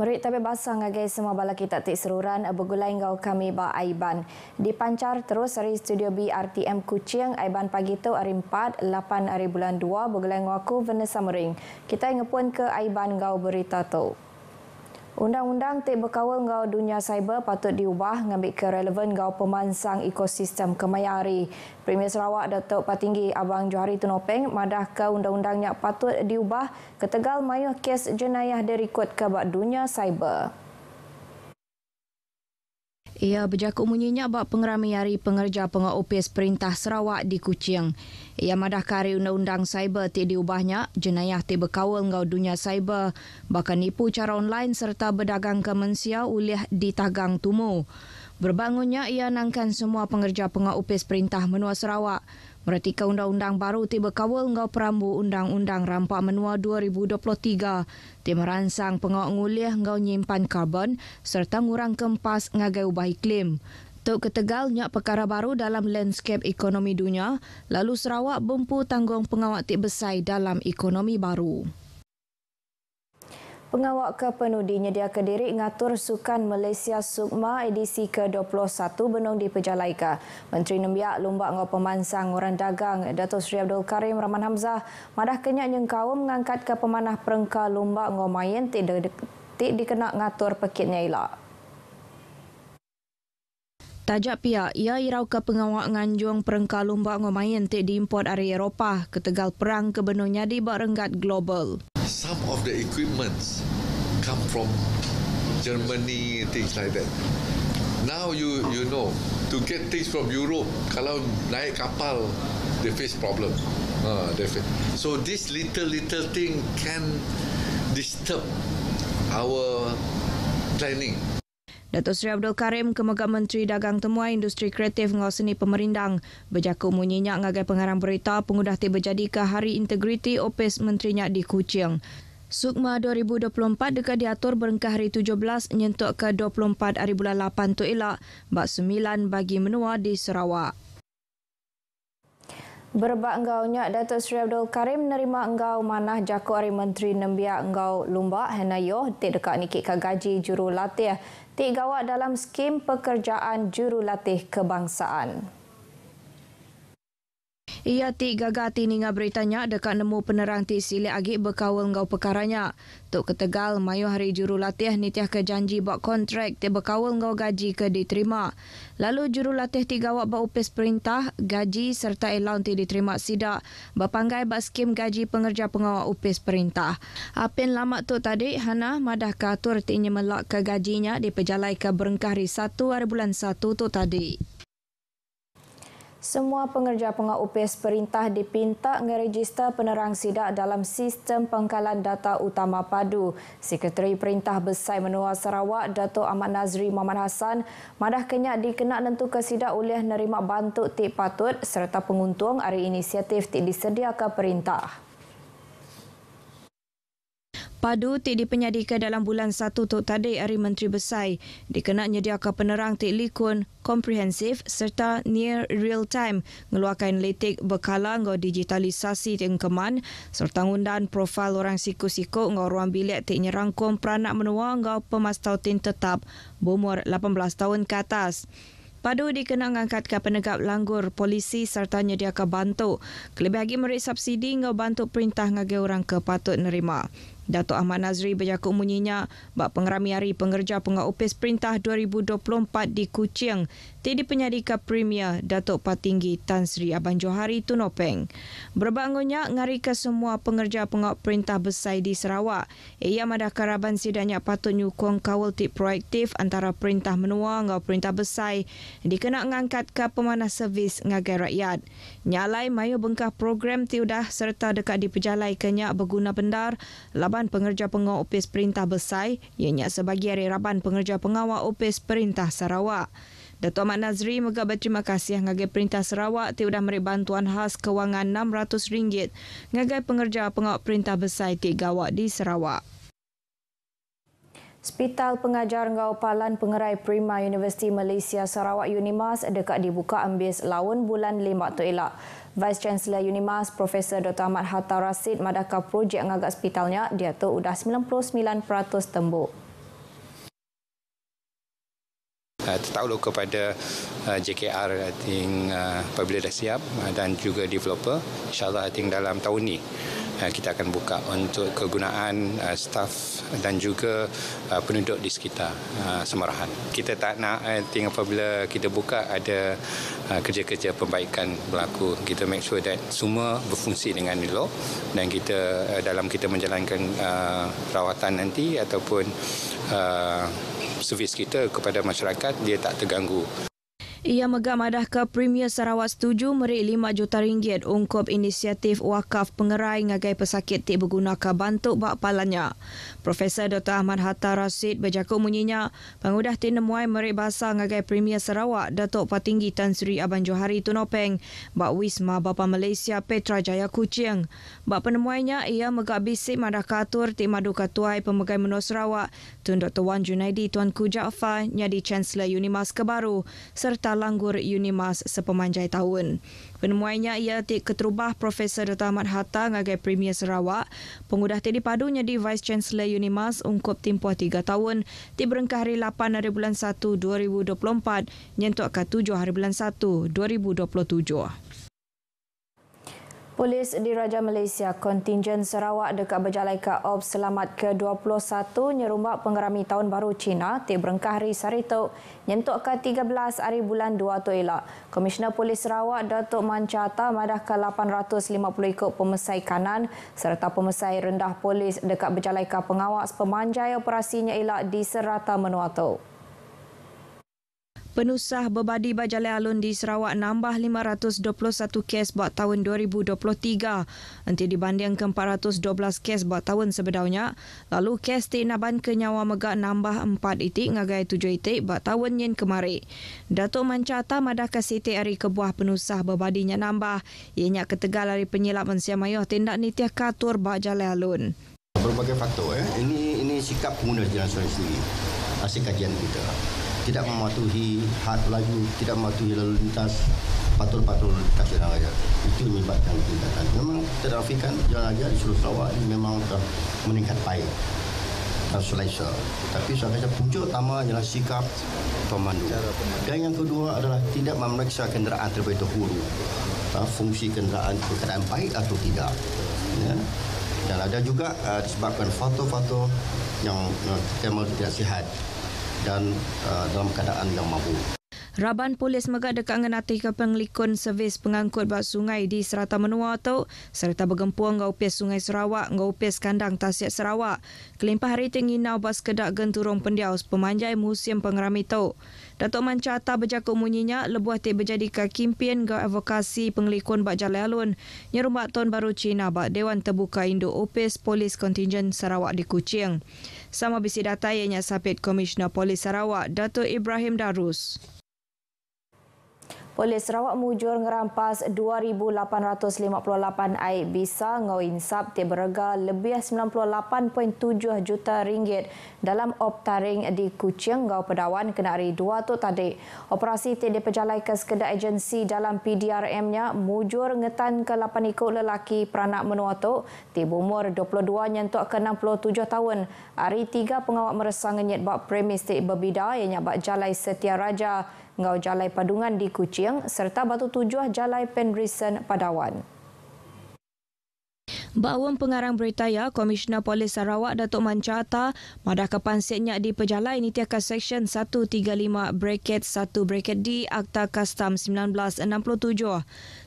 Merit tapi basah ngagai semua bala kita tik seruran eh, begulai ngau kami ba Aiban. Dipancar terus dari studio BRTM Kuching Aiban pagi tu hari 4 8 hari bulan 2 begulai ngau aku Vanessa Mering. Kita ngepun ke Aiban ngau berita tu. Undang-undang tek berkawal ngau dunia cyber patut diubah mengambil ke relevan ngau pemansang ekosistem kemayari. Premier Sarawak Datuk Patinggi Abang Johari Tunopeng madah ke undang-undangnya patut diubah ketegal mayuh kes jenayah direkod kebat dunia cyber. Ia berjakut munyinya buat pengerami hari pengerja pengopis perintah Sarawak di Kuching. Ia madah kari undang-undang cyber tidak diubahnya, jenayah tidak berkawal dengan dunia cyber, bahkan nipu cara online serta berdagang ke mensia oleh ditagang tumu. Berbangunnya ia nangkan semua pengerja pengopis perintah menua Sarawak. Meretika undang-undang baru tiba kawal ngau perambu undang-undang rampak menua 2023. Tiba merangsang pengawak ngulih ngau nyimpan karbon serta ngurang kempas ngagai ubah iklim. Tuk ketegal nyak perkara baru dalam landscape ekonomi dunia, lalu Sarawak bempu tanggung pengawak tiba besai dalam ekonomi baru. Pengawak ke penudi Nyedia Kediri ngatur Sukan Malaysia Sukma edisi ke-21 benung di Pejalaika. Menteri Nembiak Lombak Ngau Pemansang Orang Dagang Dato Sri Abdul Karim Rahman Hamzah madah kenyak nyeng kaum mengangkat ke pemanah perengka Lombak Ngau Mayen tidak dikena ngatur pekitnya ilak. Tajak pihak, ia irau ke pengawak nganjung perengka lumba ngomain tidak diimport dari Eropah ketegal perang ke di berenggat global some of the equipments come from Germany and things like that. Now you you know to get things from Europe, kalau naik kapal, they face problem. Uh, they face. So this little little thing can disturb our planning. Datuk Sri Abdul Karim, Kemegak Menteri Dagang Temuai Industri Kreatif Ngau Seni Pemerindang, berjaku munyinyak ngagai pengarang berita pengudah tiba jadi ke Hari Integriti Opis Menterinya di Kuching. Sukma 2024 dekat diatur berengkah hari 17 nyentuk ke 24 hari bulan 8 tu elak, bak 9 bagi menua di Sarawak. Berbak engkau nyak Datuk Seri Abdul Karim nerima engkau manah jakuk hari Menteri Nembiak engkau lumbak Hena Yoh tidak dekat nikik ke gaji juru latih titik gawat dalam skim pekerjaan jurulatih kebangsaan. Ia ti gagati ninga beritanya dekat nemu penerang ti sili agi berkawal ngau pekaranya. Tuk ketegal mayu hari jurulatih nitiah ke janji buat kontrak ti berkawal ngau gaji ke diterima. Lalu jurulatih ti gawak upis perintah, gaji serta elaun ti diterima sidak. Bapanggai buat skim gaji pengerja pengawal upis perintah. Apin lama tu tadi, Hana madah katur ti nyemelak ke gajinya di pejalai ke berengkah hari 1 hari bulan satu tu tadi. Semua pengerja-pengar UPS perintah dipinta mengregister penerang sidak dalam sistem pengkalan data utama padu. Sekretari Perintah Besar Menua Sarawak, Dato' Ahmad Nazri Muhammad Hassan, madah kenyak dikena nentu ke sidak oleh nerima bantuk tip patut serta penguntung dari inisiatif tip disediakan perintah. Padu ti dipenyadikan dalam bulan satu tu Tadi Ari Menteri Besai. Dikenak nyediakan penerang ti likun, komprehensif serta near real time ngeluarkan letik berkala ngau digitalisasi ti keman serta ngundan profil orang siku-siku ngau ruang bilik ti nyerangkum peranak menua ngau pemastau tin tetap berumur 18 tahun ke atas. Padu dikena mengangkat ke penegak langgur, polisi serta nyediakan bantu. Kelebih lagi merik subsidi ngau bantu perintah ngagi orang kepatut nerima. Dato' Ahmad Nazri bercakap munyinya bak pengerami hari pengerja pengak opis perintah 2024 di Kuching tidak penyadika premier Dato' Patinggi Tan Sri Abang Johari Tunopeng. Berbangunnya ngari ke semua pengerja pengak perintah besai di Sarawak. Ia madah karaban sidanya patut nyukong kawal tip proaktif antara perintah menua ngau perintah besai dikena ngangkat ke pemanah servis ngagai rakyat. Nyalai mayu bengkah program tiudah serta dekat di pejalai kenyak berguna bendar laban Raban Pengerja Pengawal Opis Perintah Besai, ianya sebagai Hari Raban Pengerja Pengawal Opis Perintah Sarawak. Datuk Ahmad Nazri mega berterima kasih ngagai Perintah Sarawak ti udah meri bantuan khas kewangan RM600 ngagai pengerja pengawal Perintah Besai ti gawak di Sarawak. Spital Pengajar Ngau Palan Pengerai Prima Universiti Malaysia Sarawak Unimas dekat dibuka ambis lawan bulan lima tu elak. Vice Chancellor Unimas Prof. Dr. Ahmad Hatta Rasid madaka projek ngagak spitalnya dia tu udah 99% tembok. lo kepada eh, JKR ting think, eh, apabila dah siap eh, dan juga developer. InsyaAllah ting dalam tahun ni. Eh, kita akan buka untuk kegunaan eh, staf dan juga eh, penduduk di sekitar Semarahan. Kita tak nak uh, tinggal apabila kita buka ada kerja-kerja pembaikan berlaku. Kita make sure that semua berfungsi dengan elok dan kita dalam kita menjalankan uh, rawatan nanti ataupun servis kita kepada masyarakat dia tak terganggu. Ia madah ke Premier Sarawak setuju merik 5 juta ringgit ungkup inisiatif wakaf pengerai ngagai pesakit tak berguna ke bantuk bak palanya. Profesor Dr. Ahmad Hatta Rasid berjakut munyinya, pengudah tin nemuai merik basa ngagai Premier Sarawak Datuk Patinggi Tan Sri Abang Johari Tunopeng bak Wisma Bapa Malaysia Petra Jaya Kuching. Bak penemuainya ia megak bisik madah katur tak madu katuai pemegai menua Sarawak Tun Dr. Wan Junaidi Tuan Kujakfa nyadi Chancellor Unimas Kebaru serta Langgur Unimas sepemanjai tahun. Penemuannya ia di Keterubah Profesor Dr. Ahmad Hatta sebagai Premier Sarawak, pengudah tadi padunya di Vice Chancellor Unimas ungkup tempoh tiga tahun, ti berengkah hari 8 hari bulan 1 2024, nyentuk ke 7 hari bulan 1 2027. Polis di Raja Malaysia kontingen Sarawak dekat Berjalan ke Ops selamat ke-21 nyerumbak pengerami tahun baru Cina ti berengkah hari Sarito nyentuk ke 13 hari bulan 2 tu elak. Komisioner Polis Sarawak Datuk Mancata madah ke 850 ikut pemesai kanan serta pemesai rendah polis dekat Berjalan ke Pengawas pemanjai operasinya elak di Serata Menua Penusah Bebadi Bajali Alun di Sarawak nambah 521 kes buat tahun 2023. Nanti dibanding ke 412 kes buat tahun sebenarnya. Lalu kes tinaban ke nyawa megak nambah 4 itik ngagai 7 itik buat tahun yang kemari. Datuk Mancata madah ke Siti Ari Kebuah Penusah Bebadinya nambah. Ianya ketegal dari penyilap Mansia Mayuh tindak nitiah katur Bajali Alun. Berbagai faktor. Eh. Ini ini sikap pengguna jalan sendiri. Hasil kajian kita tidak mematuhi had laju, tidak mematuhi lalu lintas, patul-patul lalu lintas jalan raya. Itu menyebabkan tindakan. Memang terafikan jalan raya di seluruh Sarawak ini memang telah meningkat baik dan selesa. Tapi saya rasa punca utama adalah sikap pemandu. Dan yang kedua adalah tidak memeriksa kenderaan terlebih dahulu. Fungsi kenderaan keadaan baik atau tidak. Ya. Dan ada juga uh, disebabkan foto-foto yang uh, tidak sihat dan uh, dalam keadaan yang mampu. Raban polis megak dekat ngenati ke penglikun servis pengangkut bak sungai di Serata Menua atau serta bergempuang ngau pes sungai Sarawak ngau pes kandang Tasik Sarawak. Kelimpah hari tinggi nau bas kedak genturung pendiau pemanjai musim pengerami tu. Datuk Mancata berjakuk munyinya lebuah ti berjadi ke kimpin ngau advokasi penglikun bak jalan alun nyerumbak tahun baru Cina bak Dewan Terbuka Indo Opes Polis Kontingen Sarawak di Kuching. Sama bisi data ianya sapit Komisioner Polis Sarawak Datuk Ibrahim Darus oleh Sarawak Mujur ngerampas 2,858 air bisa ngawin sabti berharga lebih 98.7 juta ringgit dalam optaring di Kuching Gau Pedawan kena hari 2 tu tadi. Operasi tidak diperjalai ke sekedar agensi dalam PDRM-nya Mujur ngetan ke 8 ikut lelaki peranak menua tu tiba umur 22 nyentuk ke 67 tahun. Hari 3 pengawak meresang nyet bak premis tidak berbeda yang nyabak jalai setia raja Ngau Jalai Padungan di Kuching serta Batu Tujuh Jalai Penrisen Padawan. Bawang pengarang berita ya Komisioner Polis Sarawak Datuk Mancata madah kepansiannya di Pejalai ini tiada Seksyen 135 bracket 1 bracket D Akta Kastam 1967.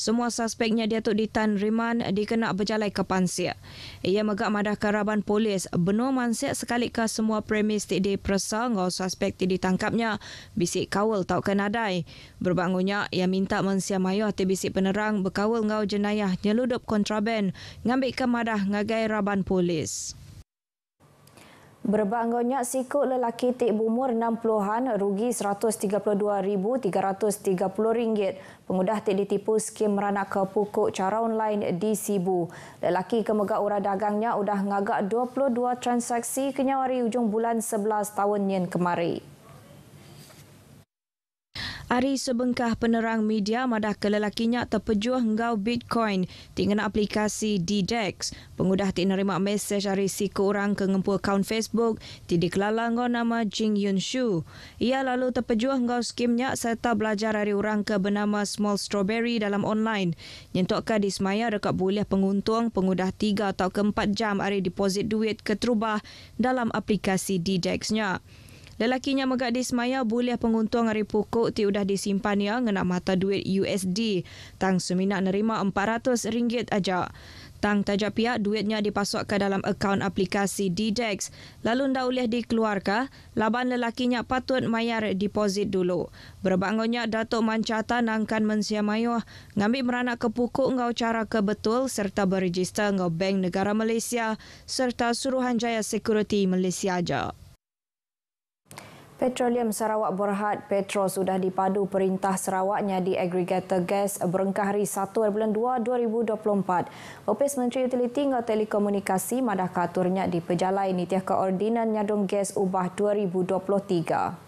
Semua suspeknya dia tu ditan riman dikenak berjalai ke pansia. Ia megak madah karaban polis benua mansia sekali ke semua premis tidak diperasa ngau suspek tidak ditangkapnya bisik kawal tau kenadai. Berbangunnya ia minta mansia mayuh tibisik penerang berkawal ngau jenayah nyeludup kontraben ngambil ambil kemadah ngagai raban polis. Berbangganya sikut lelaki tik bumur 60-an rugi RM132,330. Pengudah tik ditipu skim meranak ke pokok cara online di Sibu. Lelaki kemegak urah dagangnya sudah ngagak 22 transaksi kenyawari ujung bulan 11 tahun yang kemarin. Ari sebengkah penerang media madah ke lelakinya terpejuah ngau Bitcoin tinggal aplikasi d DDEX. Pengudah ti nerima mesej dari si orang ke ngempu akaun Facebook tidak dikelala ngau nama Jing Yun Shu. Ia lalu terpejuah ngau skimnya serta belajar dari orang ke bernama Small Strawberry dalam online. di semaya dekat boleh penguntung pengudah tiga atau ke jam hari deposit duit ke terubah dalam aplikasi d nya Lelakinya megadis maya boleh penguntung hari pokok ti udah disimpan ya ngena mata duit USD. Tang Suminak nerima RM400 aja. Tang tajak pihak duitnya dipasok ke dalam akaun aplikasi DDEX. Lalu ndak boleh dikeluarkan, laban lelakinya patut mayar deposit dulu. Berbangunnya Datuk Mancata nangkan mensia mayuh, ngambil meranak ke pukuk ngau cara kebetul serta berregister ngau Bank Negara Malaysia serta Suruhanjaya Security Malaysia aja. Petroleum Sarawak Berhad Petrol sudah dipadu perintah Sarawaknya di agregator gas berengkah hari 1 bulan 2 2024. Opis Menteri Utiliti dan Telekomunikasi Madah Katurnya di Pejalai Nitiah Keordinan Nyadung Gas Ubah 2023.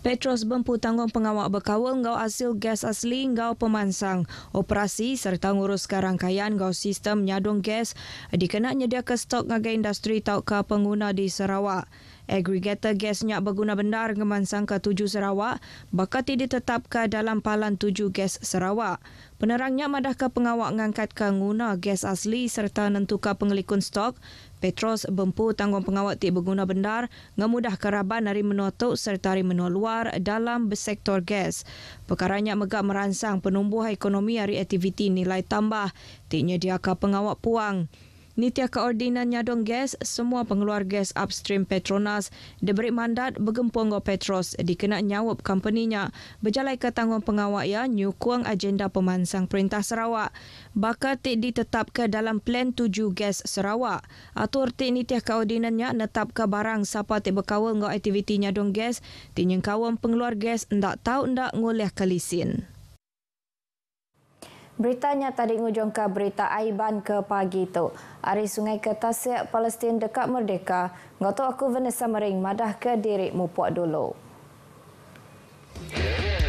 Petros bempu tanggung pengawak berkawal ngau hasil gas asli ngau pemansang. Operasi serta nguruskan rangkaian ngau sistem nyadong gas dikenaknya dia ke stok ngagai industri tau ke pengguna di Sarawak. Aggregator gas nyak berguna benar Ngeman Sangka 7 Sarawak bakal tidak tetapkan dalam palan 7 gas Sarawak. Penerangnya madah ke pengawak ngangkat ke guna gas asli serta nentuka pengelikun stok, Petros bempu tanggung pengawak tidak berguna benar ngemudah keraban dari menotok serta dari menua luar dalam sektor gas. Perkaranya megak merangsang penumbuh ekonomi dari aktiviti nilai tambah, tiknya diaka pengawak puang. Nitya Keordinan Nyadong Gas, semua pengeluar gas upstream Petronas diberi mandat bergempung Petros dikenak nyawab kampanyenya berjalan ke tanggung pengawak ya nyukung agenda pemansang perintah Sarawak. Bakal tik ditetap ke dalam plan tuju gas Sarawak. Atur tik Nitya Keordinannya netap ke barang siapa tidak berkawal ngau aktiviti Nyadong Gas, tinyeng kawan pengeluar gas tidak tahu tidak ngoleh kelisin. Beritanya tadi ngujungka berita Aiban ke pagi itu. Ari Sungai ke Tasik, Palestin dekat Merdeka. Ngotok aku Vanessa Mering, madah ke diri mupuak dulu. Yeah.